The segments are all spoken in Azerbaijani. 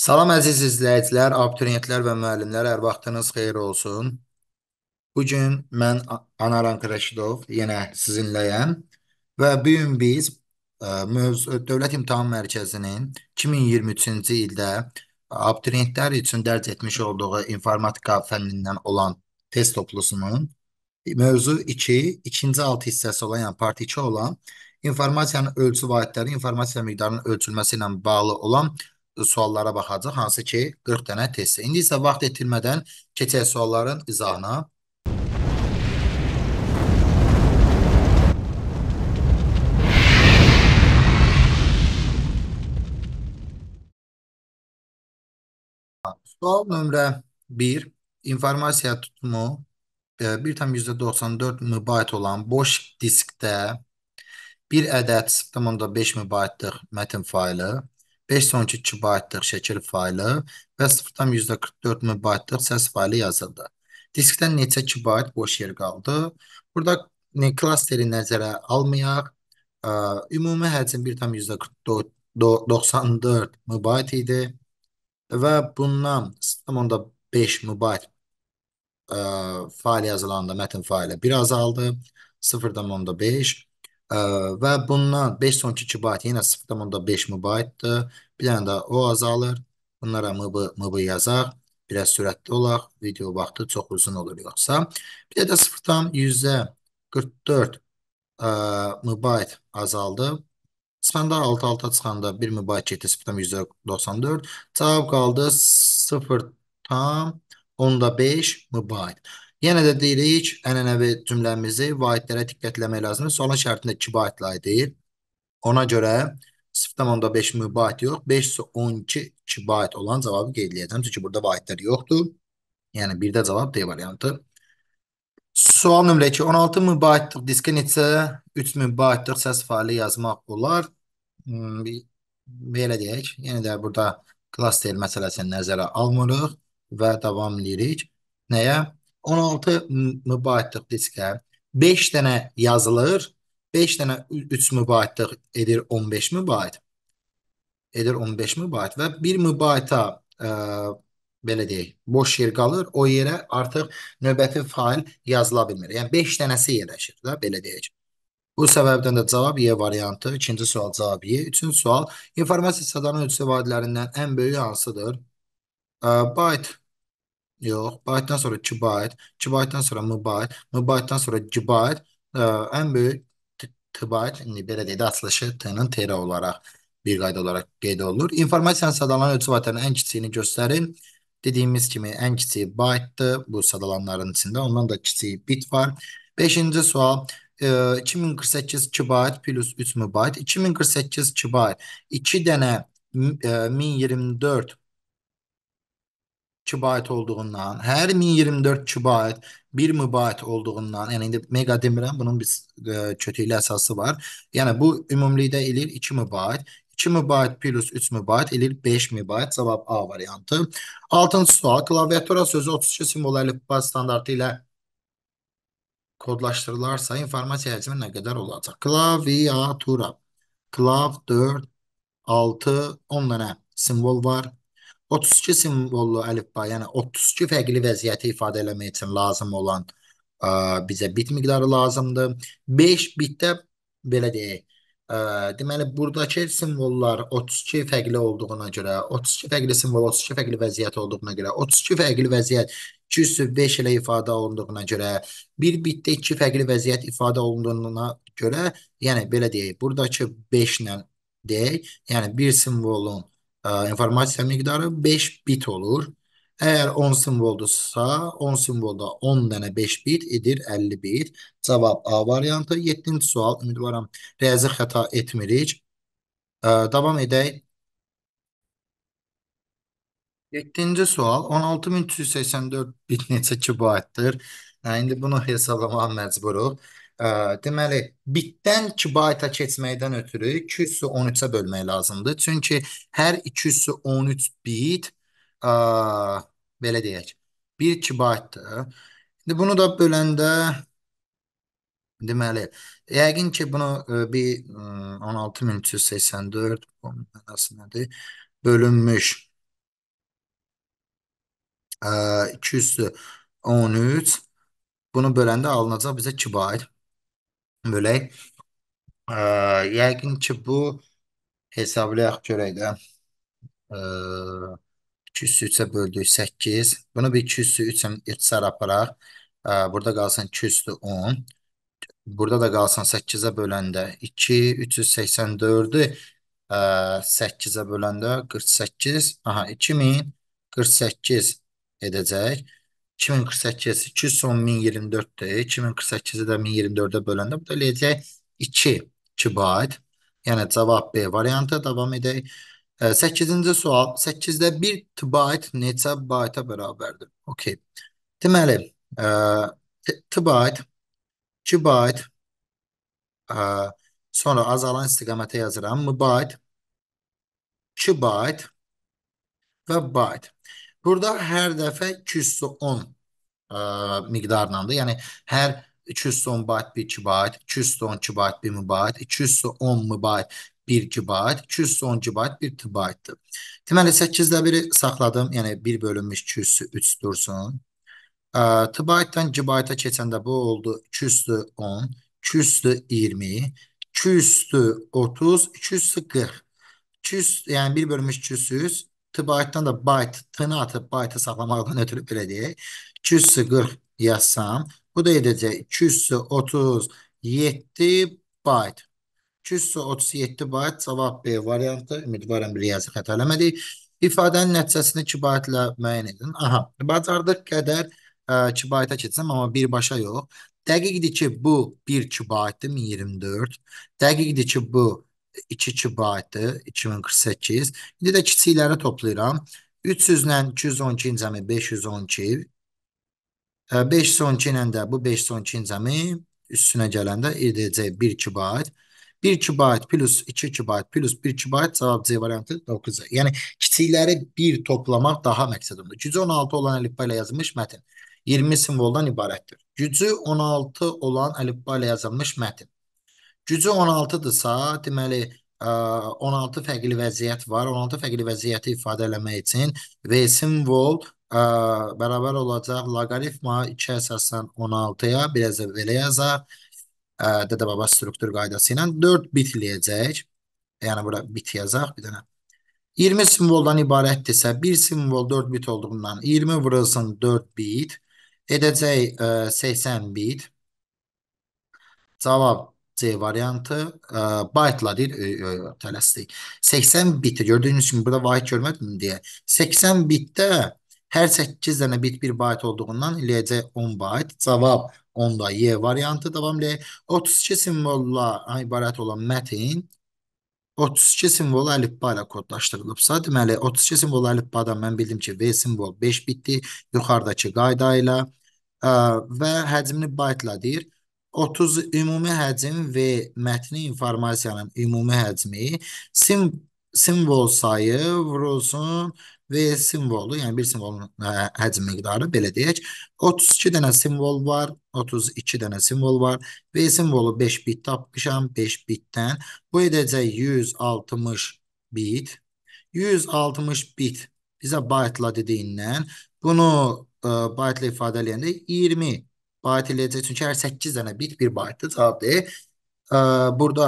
Salam əziz izləyicilər, abituriyentlər və müəllimlər, hər vaxtınız xeyir olsun. Bu gün mən Anaran Rəşidov yenə sizinləyəm və bu gün biz e, mövzu Dövlət İmtahan Mərkəzinin 2023-cü ildə abituriyentlər üçün dərc etmiş olduğu informatika fənnindən olan test toplusunun mövzu 2, ikinci alt hissəsi olan, yəni part 2 olan informasiyanın ölçü vaidləri, informasiya miqdarının ölçülməsi ilə bağlı olan suallara baxacaq, hansı ki 40 dənə testdir. İndi isə vaxt itirmədən keçək sualların izahına. Sual nömrə 1. İnformasiya tutumu 1,94 e, MB olan boş diskdə bir ədəd 0,5 MB-lıq mətin faylı 5 son 2 baytlıq şəkil faylı və 0,44 MB-lıq səs faylı yazıldı. Diskdən neçə 2 bayt boş yer qaldı. Burada klasteri nəzərə almayaq. Ümumi həcm 1,94 MB idi və bundan 0,5 MB fayl yazılanda mətn faylı bir azaldı. 0,5 Və bundan 5 son 2 kibayt yenə 0,5 MB-dir. Bir dənə də o azalır. Bunlara MB, MB yazaq. Biraz sürətli olaq. Video vaxtı çox uzun olur yoxsa. Bir də 0,144 MB azaldı. Çıxanda 6-6-a çıxanda 1 MB getdi 0,194. Cavab qaldı 0,1 onda 5 MB. Yenə də deyirik, ənənəvi cümləmizi vaidlərə diqqətləmək lazımdır. Sualın şərtində 2 bayt lay deyil. Ona görə 0,5 mübayt yox, 5 12 2 bayt olan cavabı qeyd edəcəm. Çünki burada vaidlər yoxdur. Yəni, birdə cavab D variantı. Sual nömrə 2. 16 mübaytdıq diskin isə 3 mübaytdıq səs faili yazmaq olar. Hmm, Belə deyək, yenə də burada klaster məsələsini nəzərə almırıq və davam edirik. Nəyə? 16 mübadilıq diskə 5 dənə yazılır, 5 dənə 3 mübadilıq edir 15 mübadil. Edir 15 mübadil və bir mübadilta e, belə deyək, boş yer qalır, o yerə artıq növbəti fail yazıla bilmir. Yəni 5 dənəsi yerləşir də, belə deyək. Bu səbəbdən də cavab Y e variantı, ikinci sual cavab Y. E, üçüncü sual, informasiya sadanın ölçüsü vadilərindən ən böyük hansıdır? Byte Yox. Bytedan sonra kibayt, kibaytdan sonra mbayt, mbaytdan sonra gibayt, e, ən böyük t- tbayt, indi belə deyək də açılışı T-nin TR olaraq bir qayda olaraq qeyd olunur. İnformasiyanın sadalanan ölçü vasitələrinin ən kiçiyini göstərin. Dediyimiz kimi ən kiçiyi baytdır bu sadalanların içində. Ondan da kiçik bit var. Beşinci sual. E, 2048 kibayt plus 3 mbayt. 2048 kibayt. 2 dənə e, 1024 çubayt olduğundan, hər 1024 çubayt bir mübayit olduğundan, yəni indi mega demirəm, bunun biz ə, e, kötüklü əsası var. Yəni bu ümumilikdə eləyir 2 mübayit. 2 MB plus 3 MB eləyir 5 MB. Cavab A variantı. 6-cı sual. Klaviatura sözü 32 simvol əlifba standartı ilə kodlaşdırılarsa informasiya həcmi nə qədər olacaq? Klaviatura. Klav 4 6 10 dənə simvol var. 32 simvollu əlifba, yəni 32 fərqli vəziyyəti ifadə eləmək üçün lazım olan ə, bizə bit miqdarı lazımdır. 5 bitdə belə deyək, ə, deməli buradakı simvollar 32 fərqli olduğuna görə, 32 fərqli simvol, 32 fərqli vəziyyət olduğuna görə, 32 fərqli vəziyyət 2 üstü 5 ilə ifadə olunduğuna görə, bir bitdə 2 fərqli vəziyyət ifadə olunduğuna görə, yəni belə deyək, buradakı 5 ilə deyək, yəni bir simvolun ə, informasiya miqdarı 5 bit olur. Əgər 10 simvoldursa, 10 simvolda 10 dənə 5 bit edir 50 bit. Cavab A variantı. 7-ci sual, ümidvaram riyazi xəta etmirik. Ə, davam edək. 7-ci sual 16384 bit neçə kibaytdır? Ə, hə, indi bunu hesablamağa məcburuq. Deməli, bitdən 2 bayta keçməkdən ötürü 2 üssü 13-ə bölmək lazımdır. Çünki hər 2 üssü 13 bit ə, e, belə deyək, 1 kibaytdır. İndi bunu da böləndə deməli, yəqin ki bunu ə, e, bir 16384 nədir? Bölünmüş ə, 2 üssü 13 bunu böləndə alınacaq bizə kibayt. Bo'lay. Ee, yəqin ki, bu hesablayaq görək də. Ee, 200-ü 3-ə böldük 8. Bunu bir 200-ü 3-ə ixtisar aparaq. Ee, burada qalsın 200-ü 10. Burada da qalsın 8-ə böləndə 2, 384-ü 8-ə böləndə 48. Aha, 2048 edəcək. 2048 210 1024-dir. 2048-i də 1024-ə böləndə bu da eləyəcək 2 kibayt. Yəni cavab B variantı davam edək. 8-ci sual 8-də 1 tibayt neçə bayta bərabərdir? Okey. Deməli, tibayt, e, kibayt, e, sonra azalan istiqamətə yazıram. Mbayt, kibayt və bayt. Burada hər dəfə 210 ə, e, miqdarlandır. Yəni hər 210 bayt 1 kibayt, 210 kibayt 1 megabayt, 210 megabayt 1 kibayt, 210 kibayt 1 tibaytdır. Deməli 8-də biri saxladım, yəni 1 bölünmüş 200-ü 3 dursun. Ə, e, tibaytdan kibayta keçəndə bu oldu 210, 220, 230, 240. 200, yəni 1 bölünmüş 200, Byte-dan da byte, t-ni atıb byte-ı saxlamaqdan ötürü belə deyək. 240 yazsam, bu da edəcək 237 byte. 237 byte cavab B variantı. Ümidvaram bir yazı xəta eləmədik. İfadənin nəticəsini 2 byte-lə müəyyən edin. Aha, bacardıq qədər 2 e, byte-a keçsəm, amma birbaşa yox. Dəqiqdir ki, bu 1 2 byte-dir, 1024. Dəqiqdir ki, bu 2-2 brightdır, 2048. İndi də kiçikləri toplayıram. 300 ilə 212 incəmi 512. 512 ilə də bu 512 incəmi üstünə gələndə edəcək 1 kibayt. 1 kibayt plus 2 kibayt plus 1 kibayt cavab C variantı 9. Yəni kiçikləri 1 toplamaq daha məqsədimdir. Gücü 16 olan əlifba ilə yazılmış mətn 20 simvoldan ibarətdir. Gücü 16 olan əlifba ilə yazılmış mətn Gücü 16-dırsa, deməli, 16 fərqli vəziyyət var. 16 fərqli vəziyyəti ifadə eləmək üçün V simvol ə, bərabər olacaq loqaritma 2 əsasən 16-ya, biraz da belə yazaq. Dədə baba struktur qaydası ilə 4 bit eləyəcək. Yəni bura bit yazaq bir dənə. 20 simvoldan ibarətdirsə, bir simvol 4 bit olduğundan 20 vurulsun 4 bit edəcək ə, 80 bit. Cavab C variantı. E, byte-la deyil, e, e, tələsdik. 80 bitdir. Gördüyünüz kimi burada vahid görmədim deyə. 80 bitdə hər 8 dənə bit 1 byte olduğundan eləyəcək 10 byte. Cavab 10-da Y variantı davam eləyək. 32 simvolla ibarət olan mətin 32 simvol əlifba ilə kodlaşdırılıbsa, deməli 32 simvol əlifbadan mən bildim ki, V simvol 5 bitdi yuxarıdakı qayda ilə e, ə, və həcmini baytla deyir. 30 ümumi həcm V mətni informasiyanın ümumi həcmi sim simvol sayı vurulsun V simvolu, yəni bir simvolun e, həcm miqdarı belə deyək. 32 dənə simvol var, 32 dənə simvol var. V simvolu 5 bit tapmışam, 5 bitdən. Bu edəcək 160 bit. 160 bit bizə baytla dediyindən bunu e, baytla ifadələyəndə 20 Bayt eləyəcək. Çünki hər 8 dənə bit 1 baytdır. Cavab D. Burada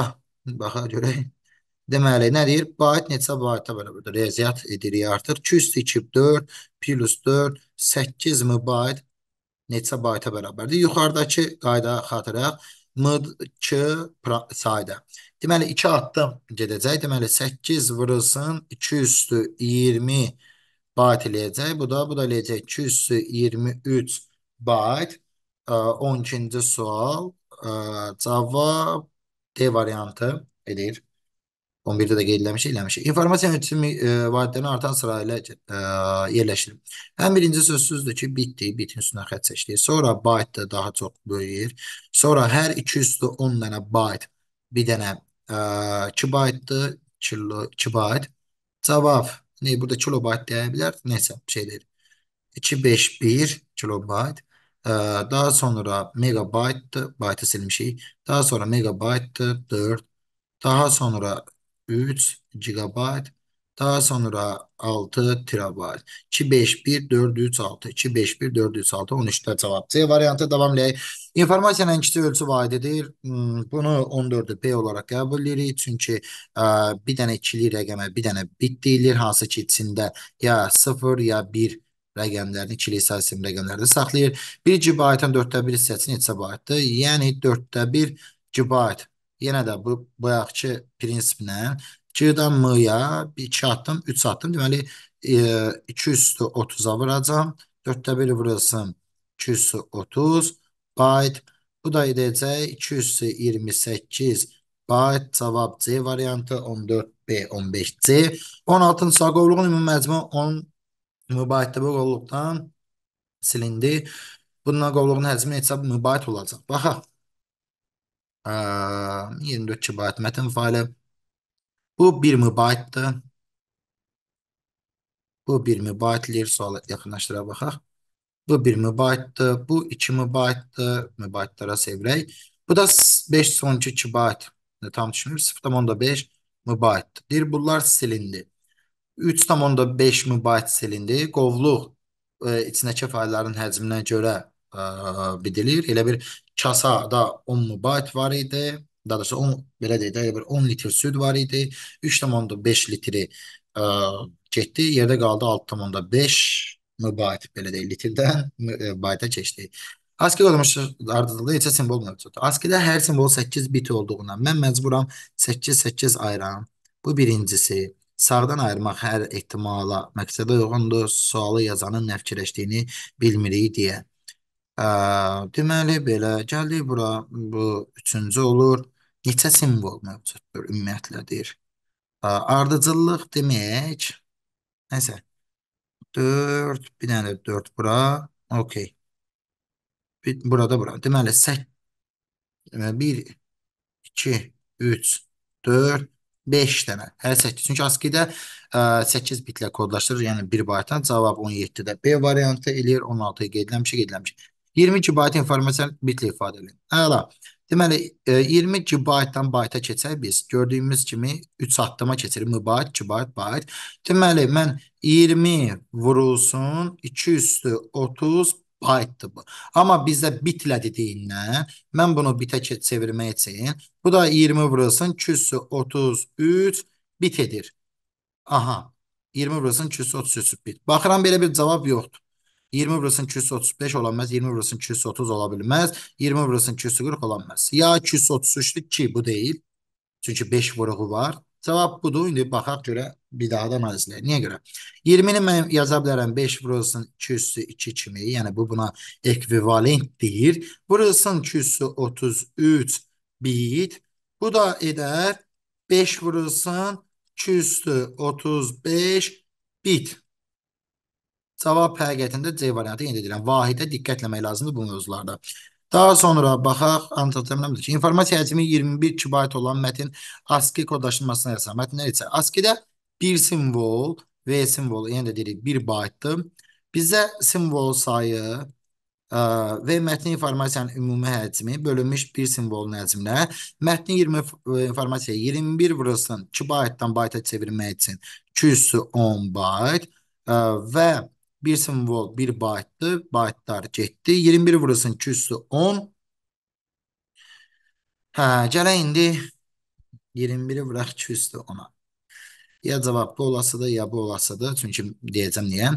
baxa görək. Deməli, nə deyir? Bayt neçə bayta bərabərdir? Riyaziyyat edirik artıq. 2 2 4 plus 4 8 mi bayt neçə bayta bərabərdir? Yuxarıdakı qayda xatırlayaq. M2 sayda. Deməli, 2 addım gedəcək. Deməli, 8 vurulsun 2 üstü 20 bayt eləyəcək. Bu da, bu da eləyəcək 2 üstü 23 bayt. 12-ci sual cavab D variantı eləyir. 11-də də qeyd eləmişik, eləmişik. İnformasiyanın ölçüsü vaidlərini artan sıra ilə e, yerləşdirir. Ən birinci sözsüzdür ki, bitdi, bitin üstündən xətt seçdik. Sonra byte da daha çox böyüyür. Sonra hər 2 üstü 10 dənə byte, bir dənə ə, e, 2 byte-dır, kilo, 2 byte. Cavab, ne, burada kilobayt deyə bilər, nəsə şey deyir. 2, 5, 1 kilobayt. Ee, daha sonra megabyte'tı. Byte'ı silmişim. Şey. Daha sonra megabyte'tı. 4. Daha sonra 3 gigabyte. Daha sonra 6 terabayt. 251 436 251 436 13-də cavab. C variantı davamlayır. İnformasiyanın kiçik ölçü vaididir. Hmm, bunu 14-ü B olaraq qəbul edirik. Çünki e, bir tane ikili rəqəmə bir tane bit deyilir. Hansı ki, içində ya 0 ya 1 rəqəmlərini, ikili hissə sistemi rəqəmlərində saxlayır. 1 gigabaytın 4də 1 hissəsini etsə baytdır. Yəni 4də 1 gigabayt. Yenə də bu bayaqki prinsiplə G-dan M-ya 2 addım, 3 addım. Deməli, e, 2 üstü 30-a vuracam. 4də 1 vurulsun 2 üstü 30 bayt. Bu da edəcək 2 üstü 28 bayt. Cavab C variantı 14B, 15C. 16-cı sağ qovluğun ümumi məcmu 10 mübahiddə bu qovluqdan silindi. Bundan qovluğun həcmi hesab mübahid olacaq. Baxaq. 24 kibayt mətin faili. Bu bir mübahiddir. Bu bir mübahiddir. Sualı yaxınlaşdıra baxaq. Bu bir mübahiddir. Bu iki mübahiddir. Mübahidlara sevirək. Bu da 5 son 2 kibayt. Tam düşünür. 0.5 mübahiddir. Bunlar silindi. 3,5 mübait silindi. Qovluq e, içindəki faillərin həcminə görə e, bidilir. Elə bir kasada 10 mübait var idi. Daha doğrusu 10 belə deyək də, elə bir 10 litr süd var idi. 3,5 litri e, getdi. Yerdə qaldı 6,5 mübait belə deyək litrdən e, mübaitə keçdi. ASCII qurulmuşlardır. Heçə simvol mövcuddur. ASCII-də hər simvol 8 bit olduğundan mən məcburam 8-8 ayıram. Bu birincisi. Sağdan ayırmaq hər ehtimala məqsədə uyğundur, sualı yazanın nə fikirləşdiyini bilmirik deyə. Ə, deməli, belə gəldik bura, bu üçüncü olur. Neçə simvol mövcuddur ümumiyyətlə deyir. Ə, ardıcıllıq demək, nəsə, 4, bir dənə 4 bura, okey. Burada bura, deməli, 8, 1, 2, 3, 4, 5 dənə. Hər 8. Çünki ASCII-də 8 e, bitlə kodlaşdırır, yəni 1 baytdan cavab 17-də B variantı eləyir, 16-ya qeydləmişik, qeydləmişik. 20 GB informasiyanı bitlə ifadə edin. Əla. Deməli, 20 e, GB-dan bayta keçsək biz, gördüyümüz kimi 3 addıma keçirik. Mbyte, gigabyte, byte. Deməli, mən 20 vurulsun 2 üstü 30 bytedır bu. Amma bizdə bitlə dediyindən mən bunu bitə çevirmək üçün bu da 20 vurulsun 233 bit edir. Aha. 20 vurulsun 233 bit. Baxıram belə bir cavab yoxdur. 20 vurulsun 235 ola bilməz, 20 vurulsun 230 ola bilməz, 20 vurulsun 240 ola bilməz. Ya 233-dür ki, bu deyil. Çünki 5 vuruğu var. Cavab budur. İndi baxaq görə bir daha da analizləyək. Niyə görə? 20-ni mən yaza bilərəm 5 vurulsun 2 üssü 2 kimi. Yəni bu buna ekvivalent deyir. Vurulsun 2 üssü 33 bit. Bu da edər 5 vurulsun 2 üssü 35 bit. Cavab həqiqətində C variantı yenə deyirəm. Vahidə diqqətləmək lazımdır bu mövzularda. Daha sonra baxaq, anlatılmamdır ki, informasiya həcmi 21 kibayt olan mətin ASCII kodlaşılmasına yazılır. Mətnlər isə ASCII-də bir simvol, V simvolu, yenə yəni də deyirik 1 baytdır. Bizə simvol sayı ə, və mətni informasiyanın ümumi həcmi bölünmüş bir simvolun həcminə mətni 20 e, informasiya 21 vurulsun 2 baytdan bayta çevirmək üçün 210 bayt ə, və 1 sin volt 1 baytdır. Baytlar getdi. 21 vurulsun 2 üstü 10. Hə, gələk indi 21-i vuraq 2 üstü 10-a. Ya cavab bu olasıdır, ya bu olasıdır. Çünki deyəcəm niyə?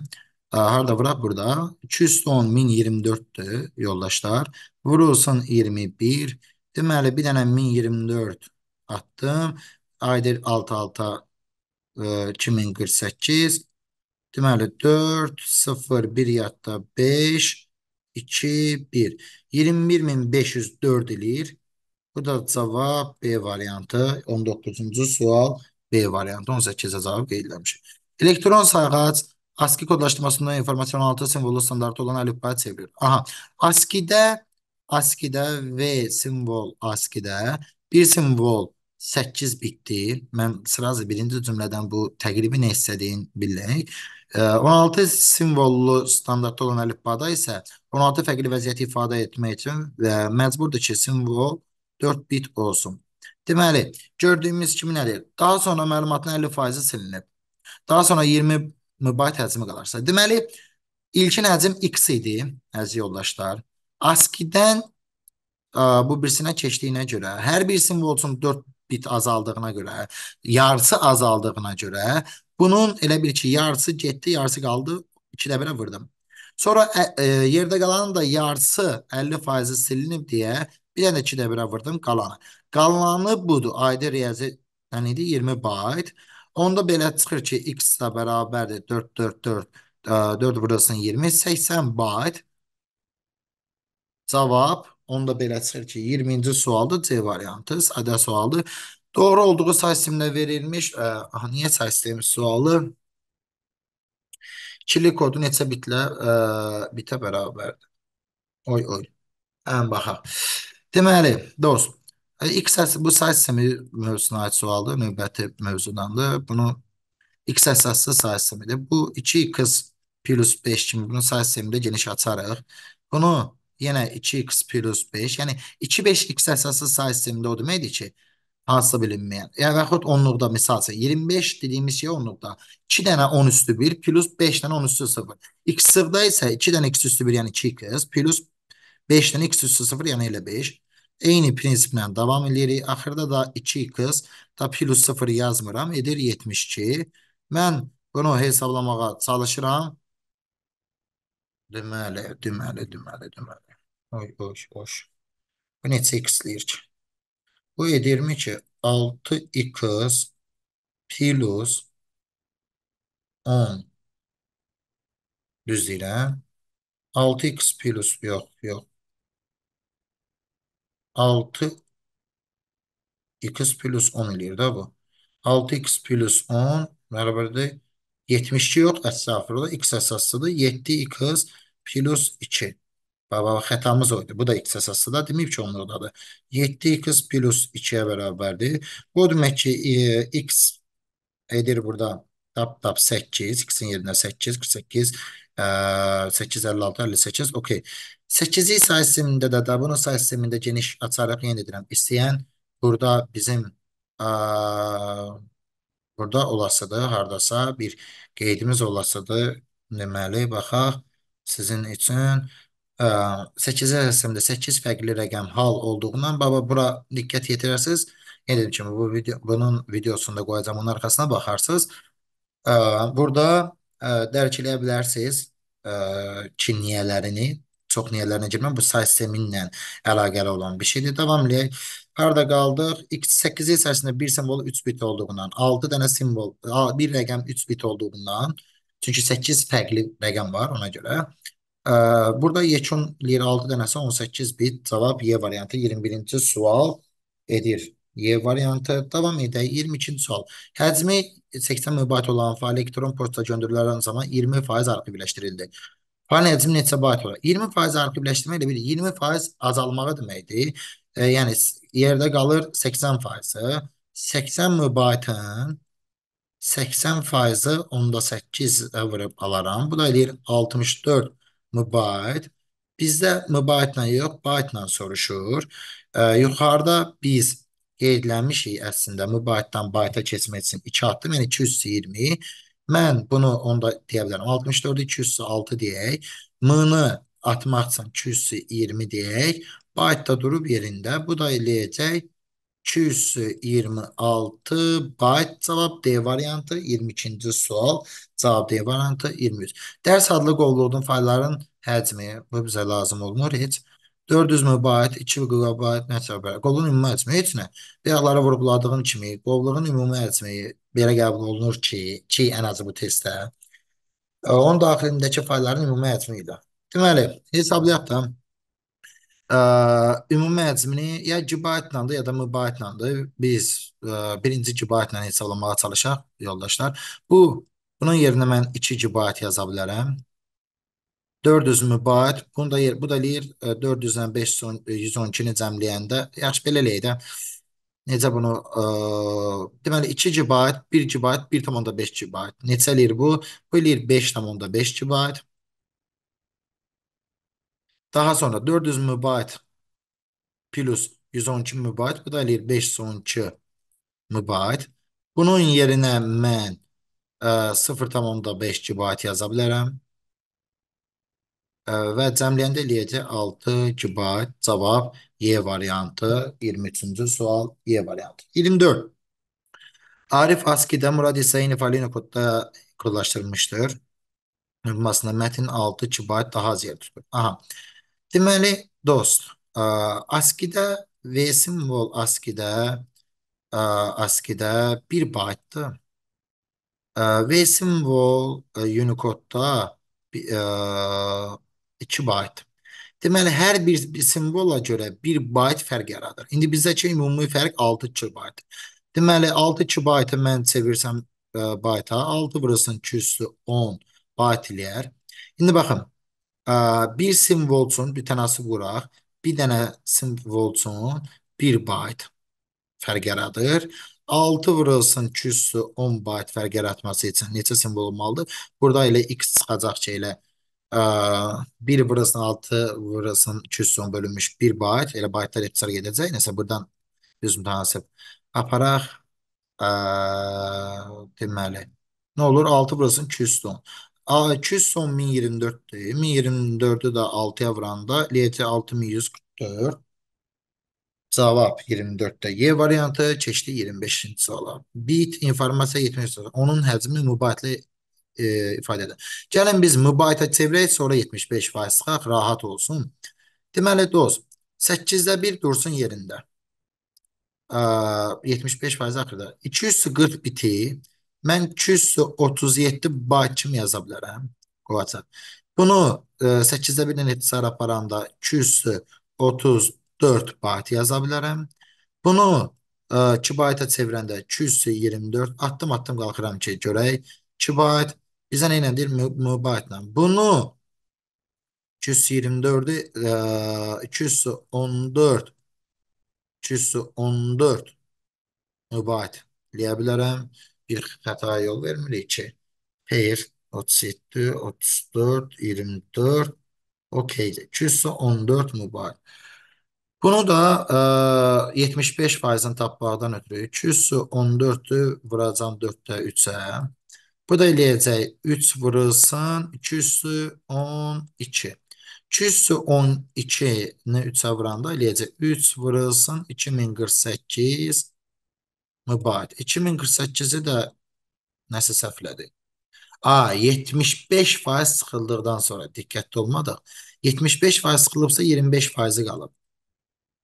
Harada vuraq burada. 2 üstü 10 1024-dür yoldaşlar. Vurulsun 21. Deməli bir dənə 1024 atdım. Aydır 6-6 2048. Deməli 4, 0, 1 yadda 5, 2, 1. 21504 eləyir. Bu da cavab B variantı. 19-cu sual B variantı. 18-ə cavab qeyd eləmişik. Elektron sayğac ASCII kodlaşdırmasında informasiyon altı simvolu standartı olan əlifbaya çevrilir. Aha. ASCII-də ASCII-də V simvol ASCII-də bir simvol 8 bitdi. Mən sırası birinci cümlədən bu təqribi nə istədiyin bilək. 16 simvollu standartda olan əlifbada isə 16 fərqli vəziyyəti ifadə etmək üçün məcburdur ki, simvol 4 bit olsun. Deməli, gördüyümüz kimi nədir? Daha sonra məlumatın 50% silinib. Daha sonra 20 byte həcmi qalarsa. Deməli, ilkin həcm x idi, əziz yoldaşlar. ASCII-dən bu birisinə keçdiyinə görə, hər bir simvol üçün 4 bit azaldığına görə, yarısı azaldığına görə Bunun elə bil ki, yarısı getdi, yarısı qaldı. 2-də 1-ə vurdum. Sonra e, yerdə qalanın da yarısı 50% silinib deyə bir dənə 2-də 1-ə vurdum qalanı. Qalanı budur. Ayda riyaziyyətdən idi 20 bayt. Onda belə çıxır ki, x də bərabərdir 4 4 4 4 vurulsun 20 80 bayt. Cavab onda belə çıxır ki, 20-ci sualdır C variantı, sadə sualdır. Doğru olduğu saysimlə verilmiş, ə, e, aha, niyə saysı demiş sualı? İkili kodu neçə bitlə ə, e, bitə bərabərdir? Oy, oy. Ən baxaq. Deməli, dost, X e, əsas bu sayı sistemi mövzusuna aid sualdır, növbəti mövzudandır. Bunu X əsaslı sayı sistemidir. Bu 2x plus 5 kimi bunu sayı sistemində geniş açarıq. Bunu yenə 2x plus 5, yəni 2-5 x əsaslı sayı sistemində o deməkdir ki, Hansı bilinmeyen. Yəni yaxud onluqda misalsa 25 dediyimiz şey onluqda 2 dənə 10 üstü 1 plus 5 dənə 10 üstü 0. X sıfırda isə 2 dənə x üstü 1 yəni 2x plus 5 dənə x üstü 0 yəni elə 5. Eyni prinsiplə davam edirik. Axırda da 2x da plus 0 yazmıram. Edir 72. Mən bunu hesablamağa çalışıram. Deməli, deməli, deməli, deməli. Oy, oy, oy. Bu neçə x-ləyir ki? Bu edirmi ki 6x plus 10 düz deyirəm. 6x plus yox, yox. 6 x plus 10 eləyir də bu. 6x plus 10 de 72 yox, əsafiroda x əsaslıdır. 7x plus 2. Baba xətamız oydu. Bu da x əsasında deməyib ki, onlardadır. 7x plus 2-yə bərabərdir. Bu demək ki, e, x edir burada tap tap 8, x-in yerinə 8, 48, e, 8, 56, 58, okey. 8-i sayısında da, da bunun sayısında geniş açaraq yenə edirəm. İstəyən burada bizim e, burada olasıdır, haradasa bir qeydimiz olasıdır. Deməli, baxaq sizin üçün ə, 8-ə rəsmdə 8 fərqli rəqəm hal olduğundan baba bura diqqət yetirərsiniz. Dediyim kimi bu video bunun videosunda qoyacağam, onun arxasına baxarsınız. Ə, burada ə, dərk eləyə bilərsiniz ə, ki, niyələrini, çox niyələrinə girmə bu say sistemi ilə əlaqəli olan bir şeydir. Davam eləyək. Harda qaldıq? X8 içərisində bir simvol 3 bit olduğundan, 6 dənə simvol, bir rəqəm 3 bit olduğundan, çünki 8 fərqli rəqəm var ona görə. Burada yekunlayır 6 dənəsi 18 bit. Cavab Y variantı 21-ci sual edir. Y variantı. Davam edək. 22-ci sual. Həcmi 80 MB olan faili elektron poçta göndərilən zaman 20% arxivləşdirildi. Failin həcmi neçə bayt olar? 20% arxivləşdirmə elə bir 20% azalmağı deməkdir. E, yəni yerdə qalır 80%-ı. 80 MB-ın 80%-ı onda 8 vurub alaram. Bu da eləyir 64 mübait. Bizdə mübaitlə yox, baitlə soruşur. E, yuxarıda biz qeydlənmişik əslində mübaitdən baita keçmək üçün 2 addım, yəni 220. Mən bunu onda deyə bilərəm. 64 206 deyək. M-ni atmaq üçün 220 deyək. Bayt da durub yerində. Bu da eləyəcək 226 bayt cavab D variantı, 22-ci sual cavab D variantı 23. Dərs adlı qovluğunun faylların həcmi bu bizə lazım olmur heç. 400 mübayət, 2 gigabayt nəsə belə. Qovluğun ümumi həcmi heç nə. Bayaqlara vurğuladığım kimi qovluğun ümumi həcmi belə qəbul olunur ki, ki ən azı bu testdə. Onun daxilindəki faylların ümumi həcmi ilə. Deməli, hesablayaq da ümumi həcmini ya gigabaytla ya da megabaytla biz ə, e, birinci gigabaytla hesablamağa çalışaq yoldaşlar. Bu bunun yerinə mən 2 gigabayt yaza bilərəm. 400 mübayət, bunu da yer, bu da eləyir 400-dən 512-ni cəmləyəndə, yaxşı belə eləyək də. Necə bunu, ə, e, deməli 2 GB, 1 GB, 1.5 GB. Neçə eləyir bu? Bu eləyir 5.5 GB. Daha sonra 400 mübait plus 112 mübait. Bu da eləyir 512 mübait. Bunun yerinə mən e, 0,5 gigabayt yaza bilərəm. E, və cəmləyəndə eləyəcək 6 gigabayt cavab Y variantı. 23-cü sual Y variantı. 24. Arif Askidə Murad Hüseynov Alina kodda kodlaşdırmışdır. Növmasında mətin 6 GB daha az yer tutur. Aha. Deməli, dost, ə, ASCII-də V simvol ASCII-də ASCII-də 1 baytdır. V simvol Unicode-da 2 bayt. Deməli, hər bir, bir simvola görə 1 bayt fərq yaradır. İndi bizdəki ümumi fərq 6 kilobayt. Deməli, 6 kilobaytı mən çevirsəm bayta, 6 vurursun 2 üstü 10 bayt eləyər. İndi baxın, bir sim voltun bir tənəsi vuraq, bir dənə sim voltun 1 bayt fərq yaradır. 6 vurulsun 200-sü 10 bayt fərq yaratması üçün neçə simvol olmalıdır? Burada elə x çıxacaq ki, elə ə, e, 1 vurulsun 6 vurulsun 200-sü 10 bölünmüş 1 bayt, elə baytlar ixtisar gedəcək. Nəsə buradan düz mütənasib aparaq. Ə, e, deməli, nə olur? 6 vurulsun 200-sü 10. A2 son 1024'tü. 1024'ü de 6'ya vuranda LT 6144. Cevap 24'də Y variantı, çeşdi 25-ci suala. Bit informasiya 74. Onun həcmi mübahitli e, ifadədir. Gəlin biz mübahitə çevirək, sonra 75% çıxaq, rahat olsun. Deməli, dost, 8-də 1 dursun yerində. E, 75% axırda. 240 biti mən 237 bakım yaza bilərəm WhatsApp. Bunu e, 8-də bir dənə ixtisar aparanda 234 bayt yaza bilərəm. Bunu e, 2 bayta çevirəndə 224 addım-addım qalxıram ki, görək 2 bayt bizə nə ilə deyir? Mobaytla. Bunu 224-ü e, 214 214 mübayt eləyə bilərəm bir xəta yol vermirik ki, xeyr, 37, 34, 24, okeydir. 214 mübarək. Bunu da e, 75%-dən tapmaqdan ötürü 214-ü vuracam 4-də 3-ə. Bu da eləyəcək 3 vurulsun 212. 212-ni 3-ə vuranda eləyəcək 3 vurulsun 2048 mübad. 2048-ci də nəsə səhvlədi. A, 75% sıxıldıqdan sonra diqqətli olmadıq. 75% sıxılıbsa 25%-i qalıb.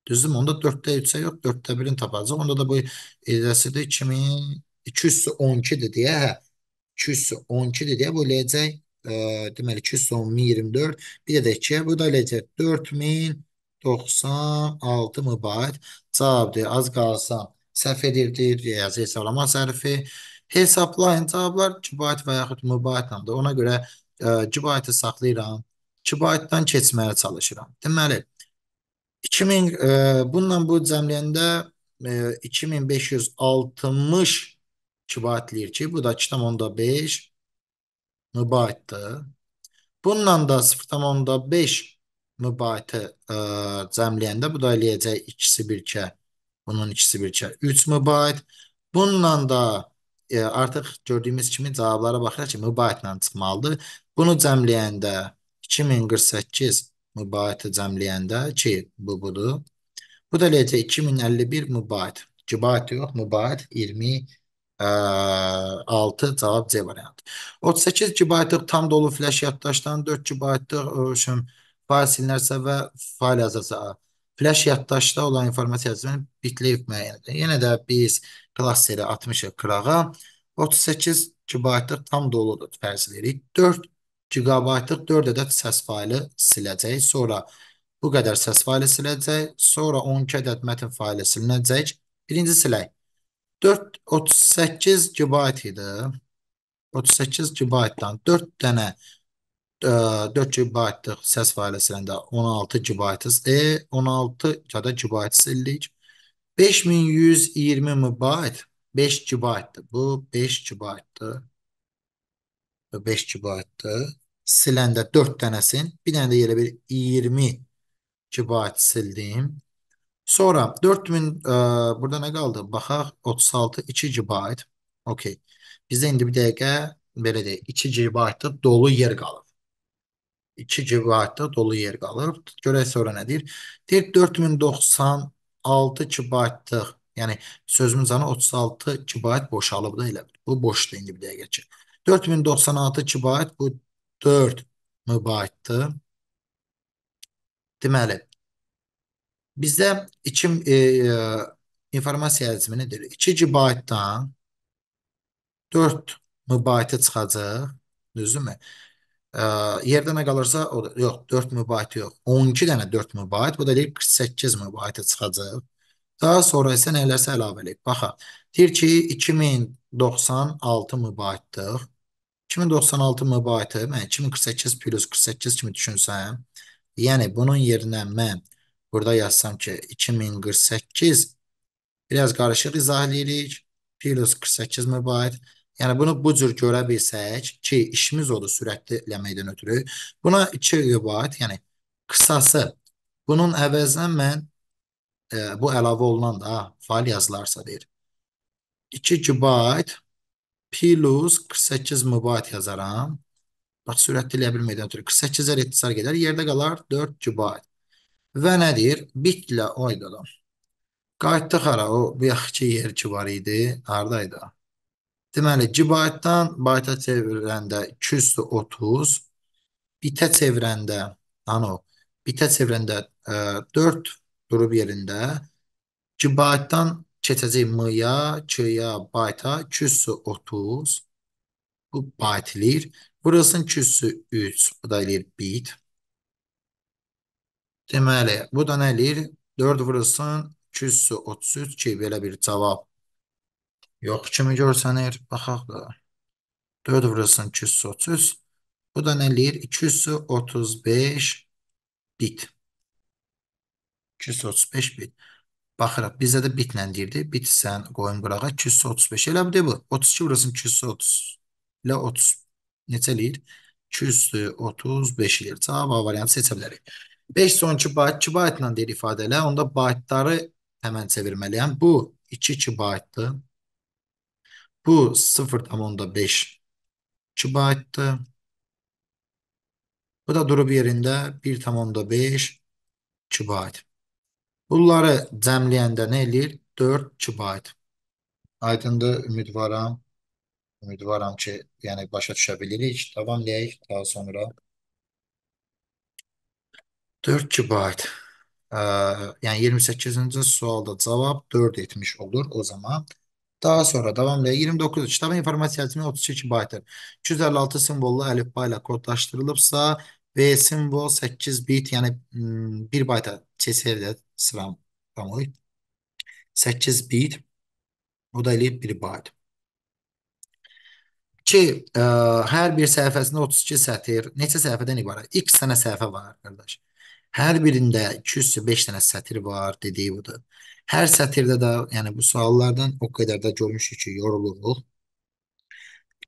Düzdürmü? Onda 4-də 3-ə yox, 4-də 1-ini tapacaq. Onda da bu edəsidir 2212-dir deyə, hə. 212-dir deyə bu eləyəcək. E, deməli 2124, bir də də 2-yə bu da eləyəcək 4096 mübad. Cavabdır. Az qalsam səhv edibdir, riyazi hesablama sərfi, hesablayın cavablar kibayt və yaxud mübaytlandır. Ona görə e, ə, kibaytı saxlayıram, kibaytdan keçməyə çalışıram. Deməli, 2000 ə, e, bununla bu cəmləyəndə ə, e, 2560 kibaytləyir ki, bu da 2.5 mübaytdır. Bununla da 0.5 mübaytı ə, cəmləyəndə bu da eləyəcək ikisi birkə Bunun ikisi bir kər 3 MB. Bununla da e, artıq gördüyümüz kimi cavablara baxıraq ki, MB-la çıxmalıdır. Bunu cəmləyəndə 2048 MB-ı cəmləyəndə ki, bu budur. Bu da eləcə 2051 MB. GB yox, MB 20 6 cavab C variantı. 38 GB'lıq tam dolu flash yaddaşdan 4 GB'lıq ölçüm fail silinərsə və fail yazarsa Flash yaddaşda olan informasiya həcmini bitləyib müəyyəndir. Yenə də biz klasseri atmışıq qırağa. 38 gigabaytlıq tam doludur fərz edirik. 4 gigabaytlıq 4 ədəd səs faylı siləcək. Sonra bu qədər səs faylı siləcək. Sonra 12 ədəd mətn faylı silinəcək. Birinci silək. 4 38 GB idi. 38 GB-dan 4 dənə ə, 4 GB-lıq səs fayləsində 16 GB, e 16 ya da GB sildik. 5120 MB 5 GB-dır. Bu 5 GB-dır. Bu 5 GB-dır. Siləndə 4 dənəsin. Bir dənə də yerə bir 20 GB sildim. Sonra 4000 e, burada nə qaldı? Baxaq 36 2 GB. Okay. Bizdə indi bir dəqiqə belə deyək 2 GB-lıq dolu yer qalır. 2 GB dolu yer qalır. Görək sonra nə deyir? Deyir 4096 GB-lıq, yəni sözümün canı 36 GB boşalıb da elə. Bu boşdur indi bir dəqiqə ki. 4096 GB bu 4 MB-dır. Deməli bizdə 2 e, e, informasiya həcmi nedir? 2 GB-dan 4 MB çıxacaq, düzdürmü? Ə, yerdə nə qalarsa, o da, yox, 4 mübayit yox. 12 dənə 4 mübayit, bu da deyir 48 mübayitə çıxacaq. Daha sonra isə nələrsə əlavə eləyib. Baxa, deyir ki, 2096 mübayitdir. 2096 mübayiti mən 2048 plus 48 kimi düşünsəm, yəni bunun yerinə mən burada yazsam ki, 2048 biraz qarışıq izah eləyirik. Plus 48 mübayit Yəni bunu bu cür görə bilsək ki, işimiz odur sürətləməkdən ötürü. Buna 2 ribait, yəni qısası. Bunun əvəzinə mən e, bu əlavə olunan da fail yazılarsa deyir. 2 gigabayt plus 48 megabayt yazaram. Bax sürətli eləyə bilməkdən ötürü 48-ə er ixtisar gedər, yerdə qalar 4 gigabayt. Və nə deyir? Bitlə oydalım. Qayıtdıq hara o bu yaxşı yer ki var idi, hardaydı? Deməli, gigabaytdan bayta çevirəndə 230, bitə çevirəndə, ano, bitə çevirəndə ə, e, 4 durub yerində, gigabaytdan keçəcək m-ya, k-ya, bayta 230, bu bayt eləyir. Burasının 203, bu da eləyir bit. Deməli, bu da nə eləyir? 4 vurulsun, 233 ki, belə bir cavab Yox, kimi görsənir, baxaq da. 4 vurulsun 230. Bu da nə eləyir? 235 bit. 235 bit. Baxırıq, bizdə də bitlə deyirdi. Bit sən qoyun qırağa 235. Elə bu bu. 32 vurulsun 230. Elə 30 neçə eləyir? 235 eləyir. Cavab A variantı seçə bilərik. 5 son 2 bayt, 2 baytla deyir ifadələ. Onda baytları həmən çevirməliyəm. Bu 2 2 baytdır. Bu 0,5 Şubat'tı. Bu da durub yerində 1,5 kibayt. Bunları cəmləyəndə nə eləyir? 4 kibayt. Aydındır, ümidvaram. Ümidvaram ki, yəni başa düşə bilirik. Davam edək daha sonra. 4 kibayt. Ə, yəni 28-ci sualda cavab 4 etmiş olur o zaman. Daha sonra davam edelim. 29. Kitabın informasiya həcmi 32 baytdır. 256 simvollu əlifba ilə kodlaşdırılıbsa, B simvol 8 bit, yəni 1 hmm, bayta CSR-də sıram, sıramoy. 8 bit. O da eləyib 1 bayt. Ki, ə, e, hər bir səhifəsində 32 sətir, neçə səhifədən ibarət? X sənə səhifə var, qardaş. Hər birində 205 dənə sətir var, dediyi budur. Her sətirdə də, yəni bu suallardan o qədər də görmüşük ki, yoruluruq.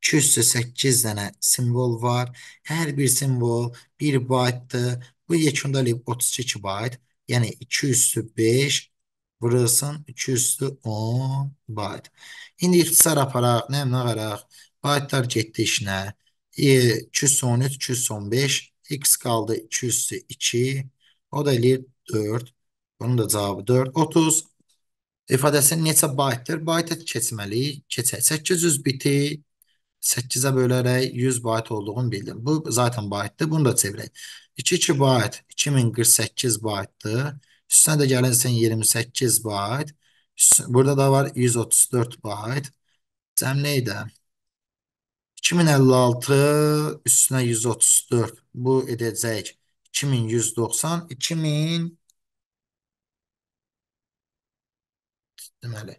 208 dənə simvol var. Hər bir simvol 1 baytdır. Bu yekunda 32 bayt. Yəni 2 üstü 5 vurulsun 2 üstü 10 bayt. İndi ixtisar aparaq, nəmnə qaraq. Baytlar getdi işinə. E, 213, 215. X qaldı 2 üstü 2. O da eləyir 4. Bunun da cavabı 4. 30 ifadəsini neçə baytdır? Bayt keçməliyik. Keçək. 800 biti 8-ə bölərək 100 bayt olduğunu bildim. Bu zaten baytdır. Bunu da çevirək. 22 bayt 2048 baytdır. Üstünə də gəlinsin 28 bayt. Burada da var 134 bayt. Cəm nə idi? 2056 üstünə 134. Bu edəcək 2190, 2000 deməli.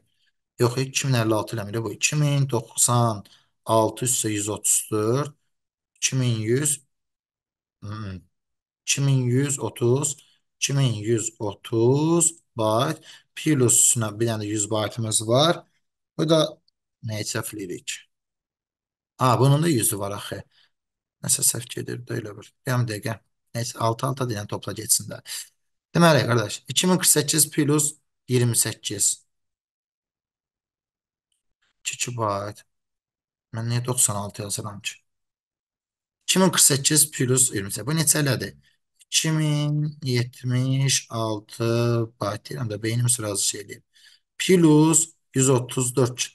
Yox, 2056 eləmir bu. 2096 üstə 134, 2100, 2130, 2130 bayt plus üstünə bir dənə 100 baytımız var. Bu da nəyə səhv edirik? A, bunun da 100-ü var axı. Nəsə səhv gedir də elə bir. Yəm dəqiqə. Nəysə 6-6 deyilən topla geçsin də. Deməli, qardaş, 2048 plus 28. 2 bayt. Mən niyə 96 yazıram ki? 2048 plus 20. Bu neçə elədir? 2076 bayt deyirəm də beynim sırası şey eləyir. Plus 134.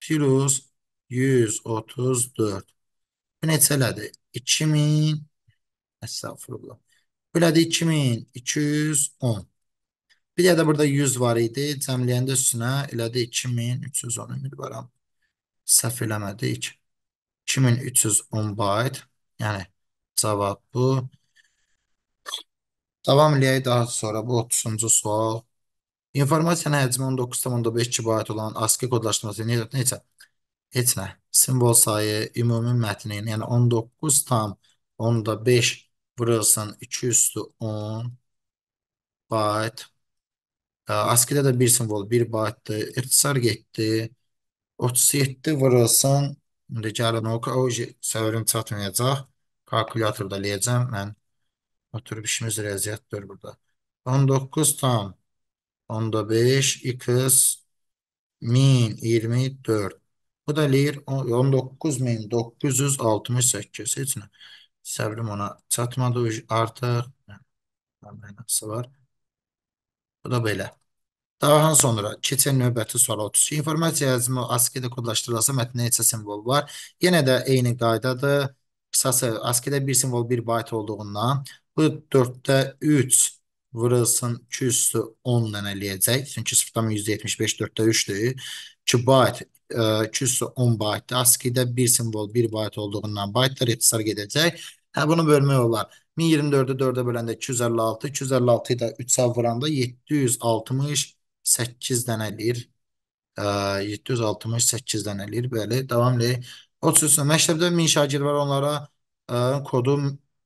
Plus 134. Bu neçə elədir? 2000 Əstəğfurullah. Belədir 2210. Bir də burada 100 var idi. Cəmləyəndə üstünə elədi 2310 ümid varam. Səhv eləmədik. 2310 bayt. Yəni cavab bu. Davam eləyək daha sonra bu 30-cu sual. İnformasiyanın həcmi 19.5 kibayt olan ASCII kodlaşdırması necə? Necə? Heç nə. Simvol sayı ümumi mətnin, yəni 19 tam onda 5 vurulsun 2 üstü 10 byte ASCII-də də bir simvol, bir baytdır. İxtisar getdi. 37 vurulsun. İndi gəlin o, o səvirim çatmayacaq. Kalkulyatorda eləyəcəm mən. Oturub işimiz riyaziyyatdır burada. 19 tam. Onda 5, 2, 1024. Bu da eləyir 19968. Heç nə. Səbrim ona çatmadı artıq. Hə, Mənim var. Bu da belə. Daha sonra keçən növbəti suala 32. İnformasiya həcmi ASCII-də kodlaşdırılsa mətndə neçə simvol var? Yenə də eyni qaydadır. Qısası ASCII-də bir simvol 1 bayt olduğundan bu 4-də 3 vurulsun 2 üstü 10 dənə eləyəcək. Çünki 0,175 4-də 3-dür. 2 bayt 2 üstü 10 baytdır. ASCII-də bir simvol 1 bayt olduğundan baytlar ixtisar gedəcək. Hə bunu bölmək olar. 1024-ü 4-ə böləndə 256, 256-yı da 3-ə vuranda 768 dənə eləyir. E, 768 dənə eləyir. Bəli, davam eləyək. 33 məktəbdə 1000 şagird var. Onlara e, kodu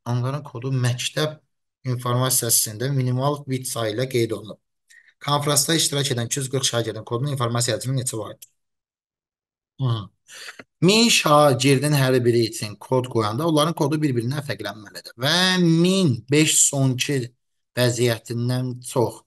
onların kodu məktəb informasiyasında minimal bit sayı ilə qeyd olunub. Konfransda iştirak edən 240 şagirdin kodunun informasiyasının neçə var idi? Hı. Min şagirdin hər biri üçün kod qoyanda onların kodu bir-birindən fərqlənməlidir. Və 1512 vəziyyətindən çox,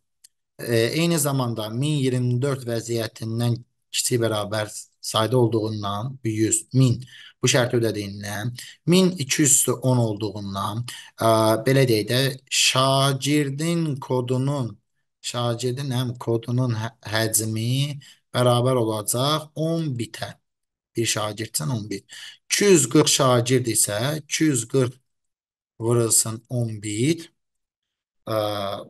e, eyni zamanda 1024 vəziyyətindən kiçik bərabər sayda olduğundan 100, 1000 bu şərti ödədiyindən, 1210 olduğundan, e, belə deyək də, şagirdin kodunun, şagirdin həm kodunun hə-, həcmi bərabər olacaq 10 bitə bir şagirdsən 11. 240 şagird isə 240 vurulsun 11. Ə,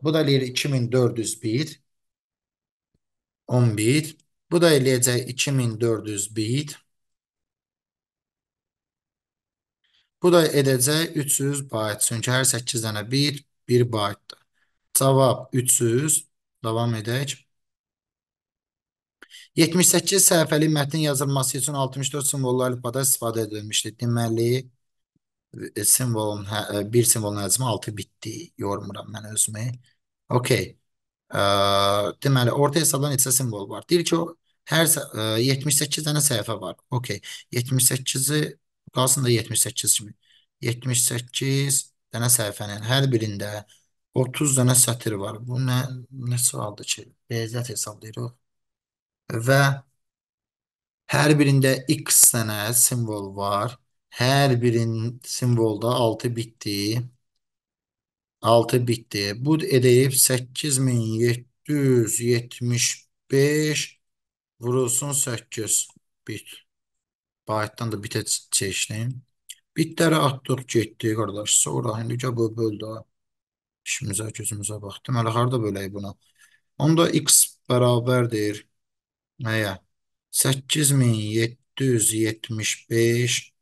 bu da eləyir 2401. 11. Bu da eləyəcək 2400 bit. Bu da edəcək 300 bayt. Çünki hər 8 dənə 1, 1 baytdır. Cavab 300. Davam edək. 78 səhifəli mətnin yazılması üçün 64 simvollu əlifbada istifadə edilmişdir. Deməli, e, simvolun, hə, e, bir simvolun həcmi 6 bitdi. Yormuram mən özümü. Okey. E, deməli, orta hesabda neçə simvol var? Deyir ki, hər 78 dənə səhifə var. Okey. 78-i qalsın da 78 kimi. 78 dənə səhifənin hər birində 30 dənə sətir var. Bu nə, nə sualdır ki? Riyaziyyat hesablayırıq və hər birində x sənə simvol var. Hər birin simvolda 6 bitdi. 6 bitdi. Bu edəyib 8775 vurulsun 8 bit. Baytdan da bitə çeşdim. Bitləri atdıq, getdik qardaş. Sonra indi gəl bu böldə işimizə, gözümüzə baxdım. Hələ harda böləyik buna? Onda x bərabərdir Aya. 8775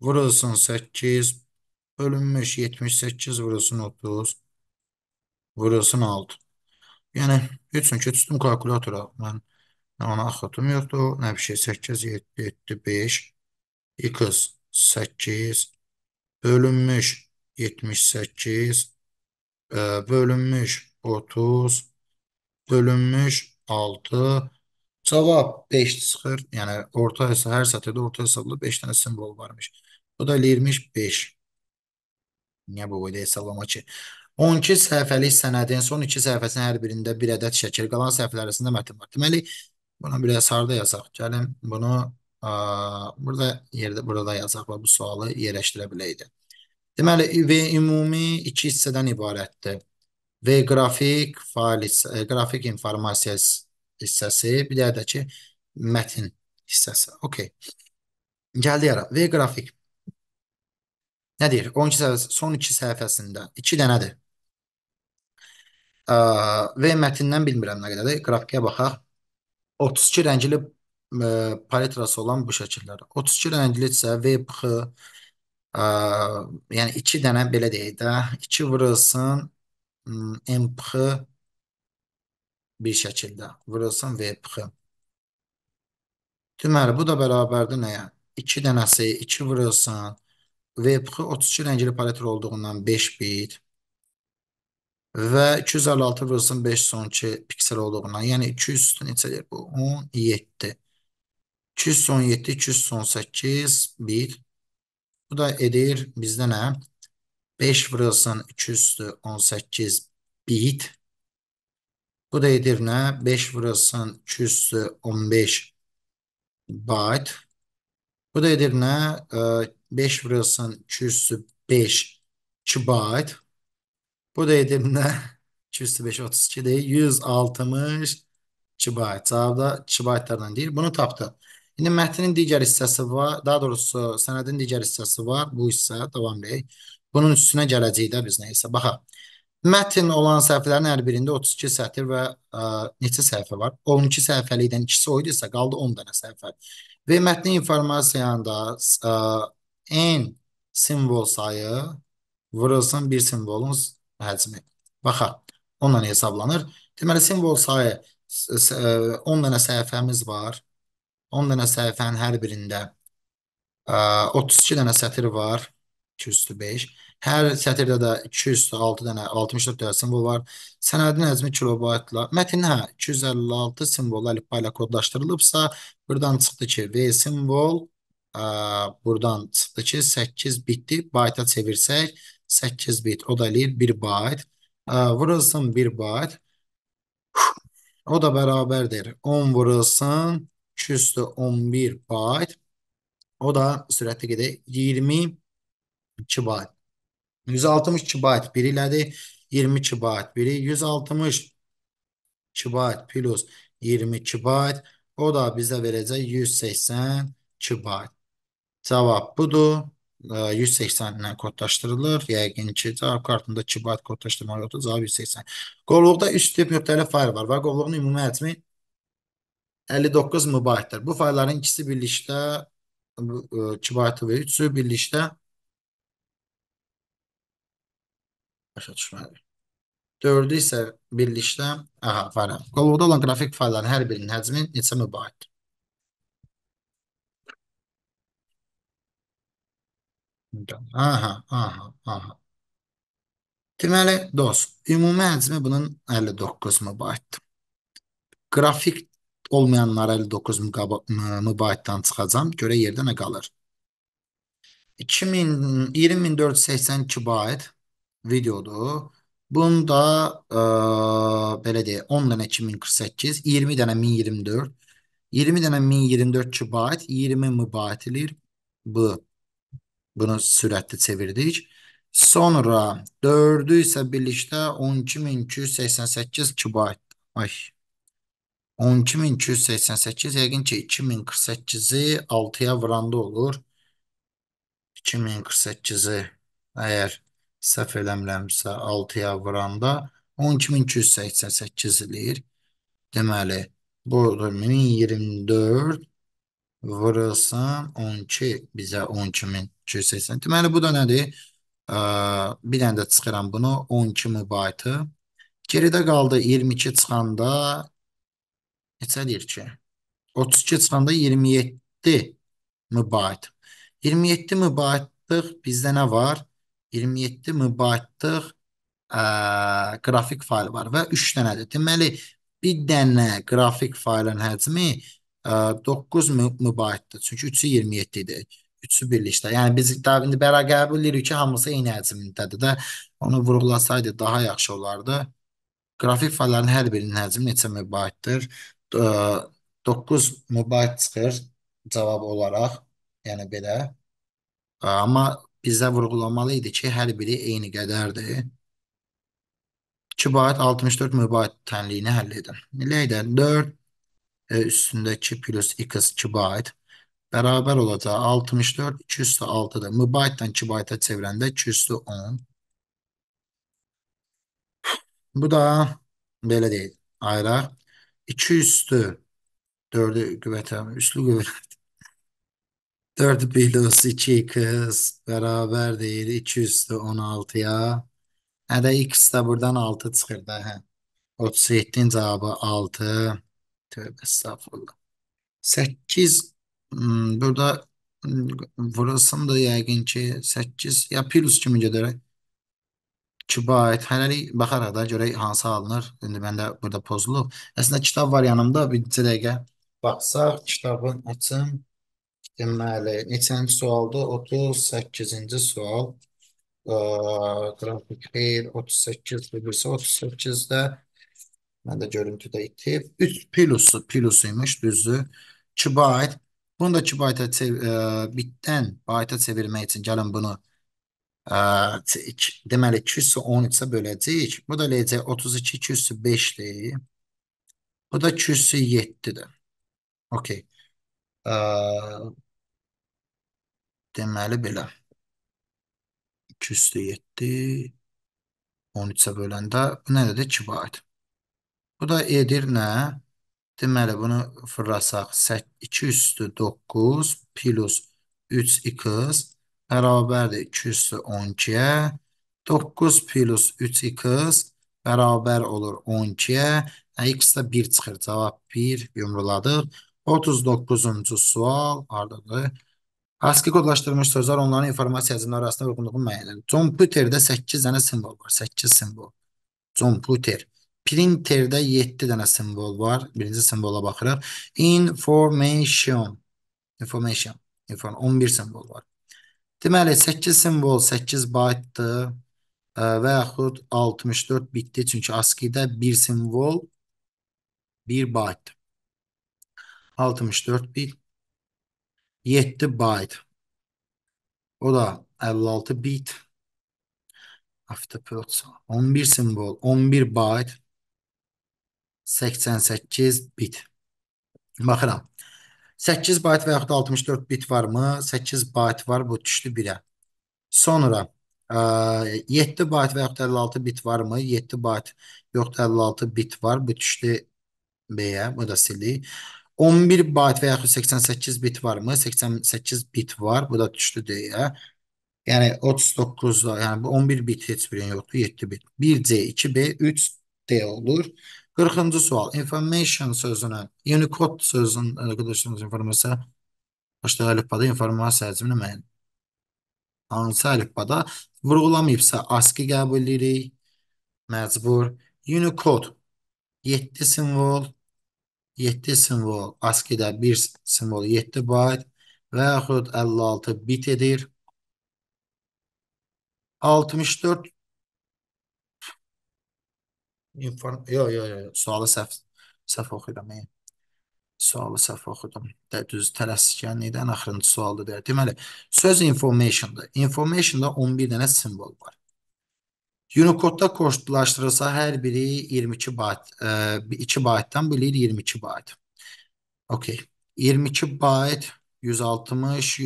vurulsun 8 bölünmüş 78 vurulsun 30 vurulsun 6. Yəni üçün ki, tutdum kalkulatora. ben ona axıtım yoxdur. Nə bir şey 8 7 7 5 x 8 bölünmüş 78 e, bölünmüş 30 bölünmüş 6 Cavab 5 çıxır. Yəni orta hesab hər sətirdə orta hesablı 5 dənə simvol varmış. Bu da 25. Niyə bu boyda hesablama ki? 12 səhifəlik sənədin son 2 səhifəsinin hər birində bir ədəd şəkil, qalan səhifələr arasında mətn var. Deməli, bunu biraz harda yazaq? Gəlin bunu ə, burada yerdə burada yazaq və bu sualı yerləşdirə biləydi. Deməli, V ümumi 2 hissədən ibarətdir. V qrafik, faal, e, qrafik informasiya hissəsi, bir də də ki, mətin hissəsi. Okey. Gəldi yara. V qrafik. Nə deyir? 12 səhifəsi, son 2 səhifəsində 2 dənədir. V mətindən bilmirəm nə qədərdir. Qrafikə baxaq. 32 rəngli ə, e, paletrası olan bu şəkillər. 32 rəngli isə V pıxı, ə, yəni 2 dənə belə deyək də, 2 vurulsun M pıxı bir şəkildə vurulsun V pıxı. Deməli, bu da bərabərdir nəyə? Yəni? 2 dənəsi 2 vurulsun. V pıxı 32 rəngli paletr olduğundan 5 bit. Və 256 vurulsun 5 son 2 piksel olduğundan. Yəni 200 üstün neçədir bu? 17. 200 son 7, 200 son 8 bit. Bu da edir bizdə nə? 5 vurulsun 2 üstü 18 bit. Bu da Edirne. 5 vurulsun 2 üstü 15 byte. Bu da Edirne. 5 e, vurulsun 2 üstü 5 kibayt. Bu da Edirne. 2 üstü 5 32 değil. 160 kibayt. Cavab da kibaytlardan deyil. Bunu tapdı. İndi mətnin digər hissəsi var. Daha doğrusu sənədin digər hissəsi var. Bu hissə davam edək. Bunun üstünə gələcəyik də biz nəyəsə. Baxaq. Mətn olan səhifələrin hər birində 32 sətir və ə, neçə səhifə var? 12 səhifəlikdən ikisi oydusa, qaldı 10 dənə səhifə. Və mətnin informasiyasında ə, n simvol sayı vurulsun bir simvolun həcmi. Baxaq, onunla hesablanır. Deməli simvol sayı ə, 10 dənə səhifəmiz var. 10 dənə səhifənin hər birində ə, 32 dənə sətir var. 205. Hər sətirdə də 206 dənə 64 dənə simvol var. Sənədin həcmi kilobaytla. Mətn hə 256 simvol əlifba ilə kodlaşdırılıbsa, burdan çıxdı ki, V simvol ə, burdan çıxdı ki, 8 bitdi. Bayta çevirsək 8 bit o da eləyir 1 bayt. Ə, vurulsun 1 bayt. O da bərabərdir. 10 vurulsun 211 bayt. O da sürətli gedir. 20 2 byte. 160 byte biri elədir 22 byte biri 160 kibayt plus 20 kibayt o da bizə verəcək 180 kibayt. Cavab budur. 180 ilə kodlaşdırılır. Yəqin ki, cavab kartında kibayt kodlaşdırmaq yoxdur. Cavab 180. Qovluqda 3 tip müxtəlif fayl var və qovluğun ümumi həcmi 59 mübaytdır. Bu faylların ikisi birlikdə kibaytı və üçü birlikdə başa düşməli. Dördü isə birlikdə aha, faylar. Qolluqda olan qrafik faylların hər birinin həcmi neçə mübaiddir? Aha, aha, aha. Deməli, dost, ümumi həcmi bunun 59 mübaiddir. Qrafik olmayanlar 59 mübaiddən çıxacam. Görə yerdə nə qalır? 2000, 20482 bayit videodur. Bunda ə, belə deyək 10 dənə 2048, 20 dənə 1024, 20 dənə 1024 kilobayt, 20 megabayt edir. Bu bunu sürətli çevirdik. Sonra 4-ü isə birlikdə 12288 kilobayt. Ay 12288 yəqin ki 2048-i 6-ya vuranda olur. 2048-i əgər səhv eləmirəmsə 6-ya vuranda 12288 eləyir. Deməli, burada 1024 vurulsun 12 bizə 12280. Deməli, bu da nədir? Bir dənə də çıxıram bunu 12 mübaytı. Geridə qaldı 22 çıxanda neçədir ki? 32 çıxanda 27 mübayt. 27 mübaytlıq bizdə nə var? 27 27 müvafiqdir ə, qrafik fayl var və 3 dənədir. Deməli, bir dənə qrafik faylın həcmi ə, 9 mübaitdir. Çünki 3-ü 27 idi. 3-ü birlikdə. Yəni biz də indi bərabər bilirik ki, hamısı eyni həcmdədir də. Onu vurğulasaydı daha yaxşı olardı. Qrafik faylların hər birinin həcmi neçə mübaitdir? 9 mübait çıxır cavab olaraq. Yəni belə. Amma bizə vurğulamalı idi ki, hər biri eyni qədərdir. 2 bayt 64 mübayt tənliyini həll edin. Eləyək də 4 e, üstündəki plus x 2 bayt bərabər olacaq 64, 2 üstü 6-dır. Mübaytdan 2 bayta çevirəndə 2 üstü 10. Bu da belə deyil. Ayıraq. 2 üstü 4-ü qüvvətə, üslü qüvvətə 4 plus 2 kız beraber değil 2 üstü 16'ya. Hə də x də buradan 6 çıxır da. Hə. 37-in cavabı 6. Tövbə estağfurullah. 8 hmm, burada hmm, vurasım da yəqin ki 8 ya plus kimi gedərək. Kibayt. Hələlik baxaraq da görək hansı alınır. İndi məndə burada pozulub. Əslində kitab var yanımda. Bir dəqiqə baxsaq kitabın açım. Deməli, neçənci sualda? 38-ci sual. Qrafik xeyr, 38 bilirsə 38-də mən də görüntüdə itib. 3 pilusu, pilusu imiş, düzdür. 2 bayt. Bunu da 2 bayta bitdən bayta çevirmək üçün gəlin bunu ə, deməli 2 üstü 13-ə böləcəyik. Bu da eləyəcək 32 2 üstü 5-dir. Bu da 2 üstü 7-dir. Okey. Ə, Deməli belə 2 üstü 7 13-ə böləndə bu nə dedi? 2 bayt. Bu da edir nə? Deməli bunu fırlasaq 2 üstü 9 plus 3x bərabərdir 2 üstü 12-yə. 9 plus 3x bərabər olur 12-yə. X-də 1 çıxır. Cavab 1 yumruladıq. 39-cu sual hardadır? ASCII kodlaşdırılmış sözlər onların informasiya həcmləri arasında uyğunluğu müəyyənlənir. Computerdə 8 dənə simvol var. 8 simvol. Computer. Printerdə 7 dənə simvol var. Birinci simvola baxırıq. Information. Information. Inform 11 simvol var. Deməli 8 simvol 8 baytdır e, və yaxud 64 bitdir. Çünki ASCII-də 1 simvol 1 baytdır. 64 bit 7 byte. O da 56 bit. Afterprotsor. 11 simvol, 11 byte. 88 bit. Baxıram. 8 byte və yaxud da 64 bit varmı? 8 byte var, bu düşdü 1-ə. Sonra ə, e, 7 byte və yaxud da 56 bit varmı? 7 byte yoxdur 56 bit var, bu düşdü B-yə, bu da silik. 11 bayt və yaxud 88 bit varmı? 88 bit var. Bu da düşdü deyə. Yəni 39, yəni bu 11 bit heç birin yoxdur, 7 bit. 1C, 2B, 3D olur. 40-cı sual. Information sözünün, Unicode sözünün, arkadaşlarımız informasiya, başda əlifbada informasiya həcmini müəyyən. Hansı əlifbada vurğulamayıbsa ASCII qəbul edirik. Məcbur. Unicode 7 simvol, 7 simvol, ASCII-də 1 simvol 7 bayt və yaxud 56 bit edir. 64 inform yo yo yo sualı səhv səhv oxudum. E. Sualı səhv oxudum. Də düz tələskən idi, ən axırıncı sualdı deyə. Deməli, söz informationda, informationda 11 dənə simvol var. Unicode'da koştulaştırılsa her biri 22 byte. E, 2 byte'dan biri 22 byte. Okey. 22 byte 160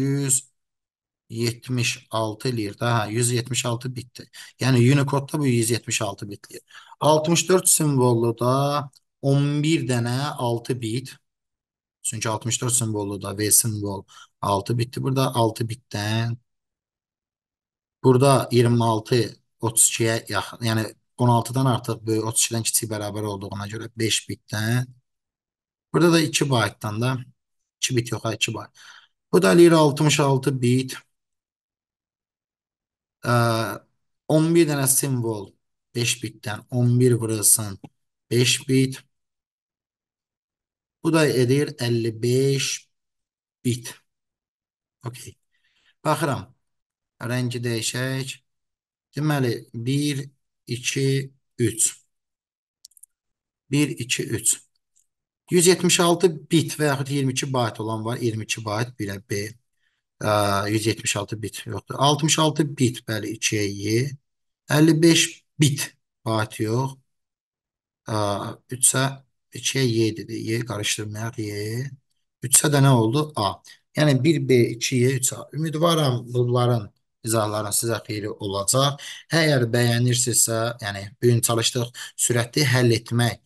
176 lir. Daha 176 bitti. Yani Unicode'da bu 176 bitli. 64 simvollu da 11 dene 6 bit. Çünki 64 simvolu da V simvol 6 bitti. Burada 6 bitten, burada 26 32-yə yaxın, yəni 16-dan artıq böyük, 32-dən kiçik bərabər olduğuna görə 5 bitdən. Burada da 2 baytdan da 2 bit yox, 2 bayt. Bu da eləyir 66 bit. Ə, 11 dənə simvol 5 bitdən 11 vurulsun 5 bit. Bu da edir 55 bit. Okey. Baxıram. Rəngi dəyişək. Deməli 1 2 3 1 2 3 176 bit və yaxud 22 bayt olan var. 22 bayt bilə B. Ə, 176 bit yoxdur. 66 bit bəli 2-yə Y. 55 bit bayt yox. 3-ə 2-yə Y dedi. Y qarışdırmayaq Y. 3-ə də nə oldu? A. Yəni 1B, 2Y, 3A. Ümidvaram bunların izahların sizə xeyri olacaq. Əgər bəyənirsinizsə, yəni bu gün çalışdıq sürətli həll etmək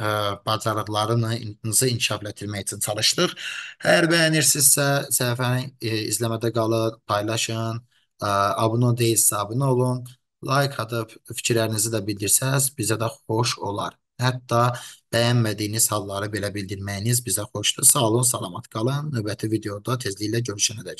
ə, e, bacarıqlarınızı inkişaf etdirmək üçün çalışdıq. Əgər bəyənirsinizsə, səhifəni ə, e, izləmədə qalın, paylaşın, ə, e, abunə deyilsə abunə olun, like atıb fikirlərinizi də bildirsəz, bizə də xoş olar. Hətta bəyənmədiyiniz halları belə bildirməyiniz bizə xoşdur. Sağ olun, salamat qalın. Növbəti videoda tezliklə görüşənədək.